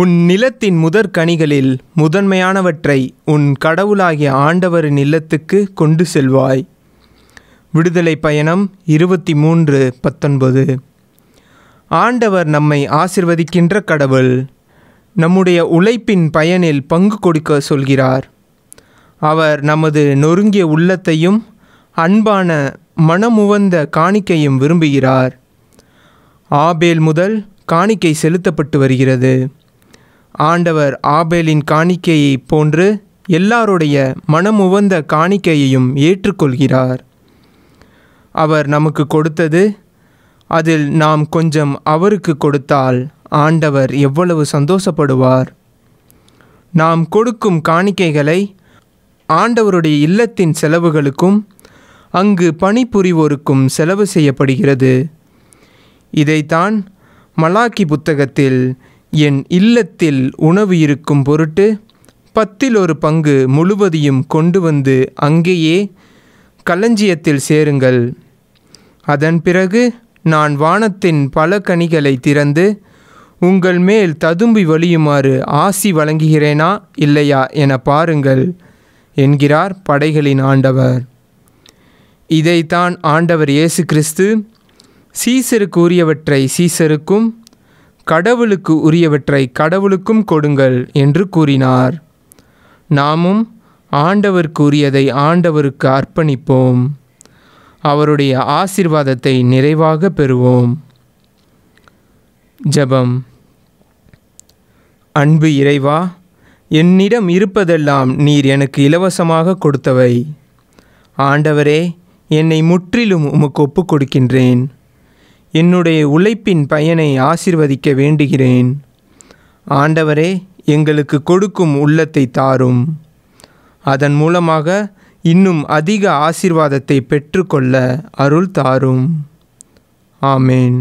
உன் நிலத்தின் முதற்கனிகளில் முதன்மையானவற்றை உன் கடவுளாகிய ஆண்டவரின் இல்லத்துக்கு கொண்டு செல்வாய் விடுதலை பயணம் இருபத்தி மூன்று பத்தொன்பது ஆண்டவர் நம்மை ஆசிர்வதிக்கின்ற கடவுள் நம்முடைய உழைப்பின் பயனில் பங்கு கொடுக்க சொல்கிறார் அவர் நமது நொறுங்கிய உள்ளத்தையும் அன்பான மனமுவந்த காணிக்கையும் விரும்புகிறார் ஆபேல் முதல் காணிக்கை செலுத்தப்பட்டு வருகிறது ஆண்டவர் ஆபேலின் காணிக்கையைப் போன்று எல்லாருடைய மனமுவந்த காணிக்கையையும் ஏற்றுக்கொள்கிறார் அவர் நமக்கு கொடுத்தது அதில் நாம் கொஞ்சம் அவருக்கு கொடுத்தால் ஆண்டவர் எவ்வளவு சந்தோஷப்படுவார் நாம் கொடுக்கும் காணிக்கைகளை ஆண்டவருடைய இல்லத்தின் செலவுகளுக்கும் அங்கு பணிபுரிவோருக்கும் செலவு செய்யப்படுகிறது இதைத்தான் மலாக்கி புத்தகத்தில் என் இல்லத்தில் உணவு இருக்கும் பொருட்டு பத்தில் ஒரு பங்கு முழுவதையும் கொண்டு வந்து அங்கேயே களஞ்சியத்தில் சேருங்கள் அதன் பிறகு நான் வானத்தின் பல கனிகளை திறந்து உங்கள் மேல் ததும்பி வழியுமாறு ஆசி வழங்குகிறேனா இல்லையா என பாருங்கள் என்கிறார் படைகளின் ஆண்டவர் இதைத்தான் ஆண்டவர் இயேசு கிறிஸ்து சீசருக்கு உரியவற்றை சீசருக்கும் கடவுளுக்கு உரியவற்றை கடவுளுக்கும் கொடுங்கள் என்று கூறினார் நாமும் ஆண்டவருக்கு உரியதை ஆண்டவருக்கு அர்ப்பணிப்போம் அவருடைய ஆசிர்வாதத்தை நிறைவாக பெறுவோம் ஜபம் அன்பு இறைவா என்னிடம் இருப்பதெல்லாம் நீர் எனக்கு இலவசமாக கொடுத்தவை ஆண்டவரே என்னை முற்றிலும் உமக்கு ஒப்புக் கொடுக்கின்றேன் என்னுடைய உழைப்பின் பயனை ஆசிர்வதிக்க வேண்டுகிறேன் ஆண்டவரே எங்களுக்கு கொடுக்கும் உள்ளத்தை தாரும் அதன் மூலமாக இன்னும் அதிக ஆசிர்வாதத்தை பெற்றுக்கொள்ள அருள் தாரும் ஆமேன்